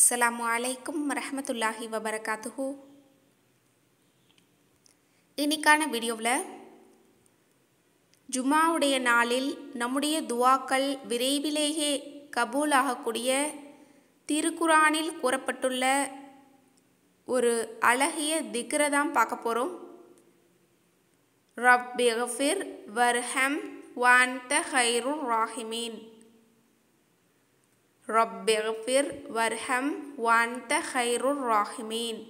அஸ்லாம் அலைக்கும் ரஹமத்துல்லாஹி வபரகாத்துஹூ இன்னைக்கான வீடியோவில் ஜுமாவுடைய நாளில் நம்முடைய துவாக்கள் விரைவிலேயே கபூல் ஆகக்கூடிய திருக்குரானில் கூறப்பட்டுள்ள ஒரு அழகிய திக்ரை தான் பார்க்க போகிறோம் ரப் பிகஃபிர் வர்ஹம் த ஹைரு ராஹிமீன் ரொப்பெஃபிர் வர்ஹம் வாந்த ஹைருர் ராஹிமீன்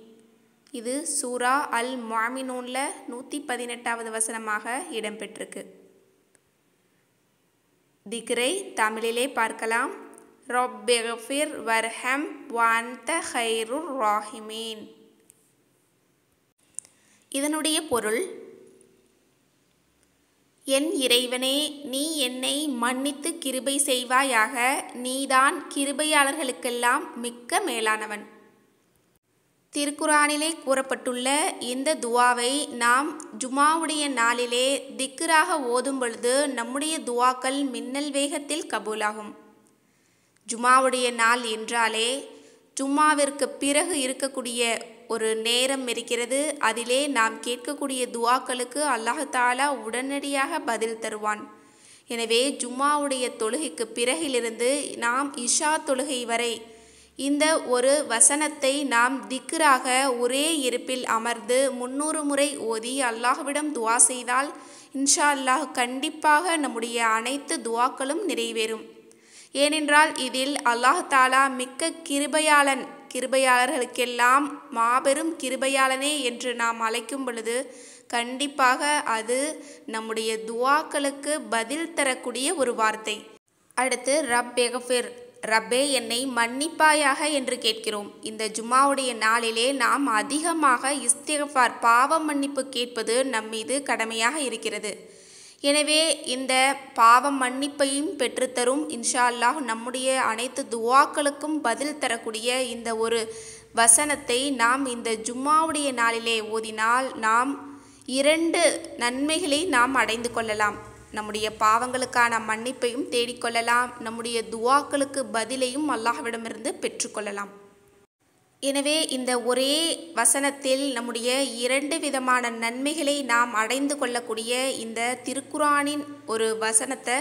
இது சூரா அல் மாமினூனில் நூற்றி பதினெட்டாவது வசனமாக இடம்பெற்றிருக்கு திக்ரை தமிழிலே பார்க்கலாம் ரொப்பெஃபிர் வர்ஹம் வாந்த ஹைருர் ராஹிமீன் இதனுடைய பொருள் என் இறைவனே நீ என்னை மன்னித்து கிருபை செய்வாயாக நீதான் கிருபையாளர்களுக்கெல்லாம் மிக்க மேலானவன் திருக்குறானிலே கூறப்பட்டுள்ள இந்த துவாவை நாம் ஜுமாவுடைய நாளிலே திக்கராக ஓதும் பொழுது நம்முடைய துவாக்கள் மின்னல் வேகத்தில் கபூலாகும் ஜுமாவுடைய நாள் என்றாலே ஜும்மாவிற்கு பிறகு இருக்கக்கூடிய ஒரு நேரம் இருக்கிறது அதிலே நாம் கேட்கக்கூடிய துவாக்களுக்கு அல்லாஹாலா உடனடியாக பதில் தருவான் எனவே ஜும்மாவுடைய தொழுகைக்கு பிறகிலிருந்து நாம் இஷா தொழுகை வரை இந்த ஒரு வசனத்தை நாம் திக்கராக ஒரே இருப்பில் அமர்ந்து முன்னூறு முறை ஓதி அல்லாஹ்விடம் துவா செய்தால் இன்ஷா அல்லாஹ் கண்டிப்பாக நம்முடைய அனைத்து துவாக்களும் நிறைவேறும் ஏனென்றால் இதில் அல்லாஹ் தாலா மிக்க கிருபையாளன் கிருபையாளர்களுக்கெல்லாம் மாபெரும் கிருபையாளனே என்று நாம் அழைக்கும் பொழுது கண்டிப்பாக அது நம்முடைய துவாக்களுக்கு பதில் தரக்கூடிய ஒரு வார்த்தை அடுத்து ரப் பெகஃபிர் ரப்பே என்னை மன்னிப்பாயாக என்று கேட்கிறோம் இந்த ஜுமாவுடைய நாளிலே நாம் அதிகமாக இஸ்திகஃபார் பாவ மன்னிப்பு கேட்பது நம்மீது கடமையாக இருக்கிறது எனவே இந்த பாவம் மன்னிப்பையும் பெற்றுத்தரும் இன்ஷா அல்லாஹ் நம்முடைய அனைத்து துவாக்களுக்கும் பதில் தரக்கூடிய இந்த ஒரு வசனத்தை நாம் இந்த ஜும்மாவுடைய நாளிலே ஓதினால் நாம் இரண்டு நன்மைகளை நாம் அடைந்து கொள்ளலாம் நம்முடைய பாவங்களுக்கான மன்னிப்பையும் தேடிக்கொள்ளலாம் நம்முடைய துவாக்களுக்கு பதிலையும் அல்லாஹ்விடமிருந்து பெற்றுக்கொள்ளலாம் எனவே இந்த ஒரே வசனத்தில் நம்முடைய இரண்டு விதமான நன்மைகளை நாம் அடைந்து கொள்ளக்கூடிய இந்த திருக்குறானின் ஒரு வசனத்தை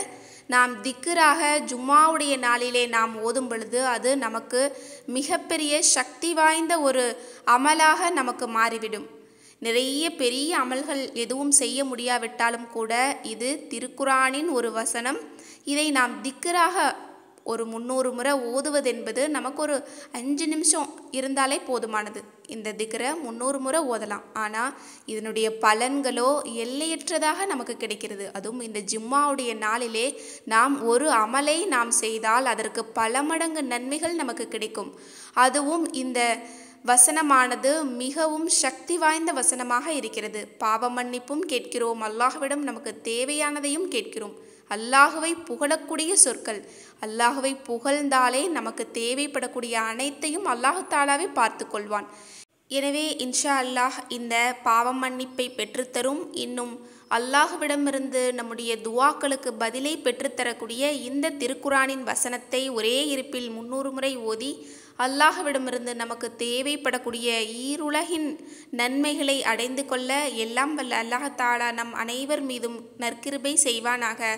நாம் திக்கராக ஜும்மாவுடைய நாளிலே நாம் ஓதும் பொழுது அது நமக்கு மிகப்பெரிய சக்தி வாய்ந்த ஒரு அமலாக நமக்கு மாறிவிடும் நிறைய பெரிய அமல்கள் எதுவும் செய்ய முடியாவிட்டாலும் கூட இது திருக்குறானின் ஒரு வசனம் இதை நாம் திக்கராக ஒரு முந்நூறு முறை ஓதுவதென்பது நமக்கு ஒரு அஞ்சு நிமிஷம் இருந்தாலே போதுமானது இந்த திக்கரை முந்நூறு முறை ஓதலாம் ஆனால் இதனுடைய பலன்களோ எல்லையற்றதாக நமக்கு கிடைக்கிறது அதுவும் இந்த ஜிம்மாவுடைய நாளிலே நாம் ஒரு அமலை நாம் செய்தால் அதற்கு பல மடங்கு நன்மைகள் நமக்கு கிடைக்கும் அதுவும் இந்த வசனமானது மிகவும் சக்தி வாய்ந்த வசனமாக இருக்கிறது பாவ மன்னிப்பும் கேட்கிறோம் அல்லாஹ்விடம் நமக்கு தேவையானதையும் கேட்கிறோம் அல்லாஹுவை புகழக்கூடிய சொற்கள் அல்லாஹுவை புகழ்ந்தாலே நமக்கு தேவைப்படக்கூடிய அனைத்தையும் அல்லாஹு தாலாவே பார்த்து கொள்வான் எனவே இன்ஷா அல்லாஹ் இந்த பாவம் மன்னிப்பை பெற்றுத்தரும் இன்னும் அல்லாஹுவிடமிருந்து நம்முடைய துவாக்களுக்கு பதிலை பெற்றுத்தரக்கூடிய இந்த திருக்குறானின் வசனத்தை ஒரே இருப்பில் முன்னூறு முறை ஓதி அல்லாஹுவிடமிருந்து நமக்கு தேவைப்படக்கூடிய ஈருலகின் நன்மைகளை அடைந்து கொள்ள எல்லாம் வல்ல அல்லாஹ் தாலா நம் அனைவர் மீதும் நற்கிருபை செய்வானாக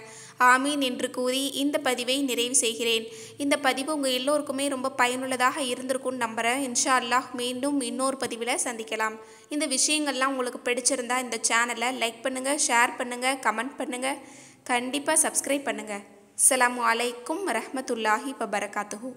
ஆமீன் என்று கூறி இந்த பதிவை நிறைவு செய்கிறேன் இந்த பதிவு உங்கள் எல்லோருக்குமே ரொம்ப பயனுள்ளதாக இருந்திருக்கும்னு நம்புகிறேன் இன்ஷா அல்லாஹ் மீண்டும் இன்னொரு பதிவில் சந்திக்கலாம் இந்த விஷயங்கள்லாம் உங்களுக்கு பிடிச்சிருந்தா இந்த சேனலை லைக் பண்ணுங்கள் ஷேர் பண்ணுங்கள் கமெண்ட் பண்ணுங்கள் கண்டிப்பாக சப்ஸ்கிரைப் பண்ணுங்கள் அலாம் வலைக்கும் ரஹமத்துல்லாஹி வபரகாத்துஹூ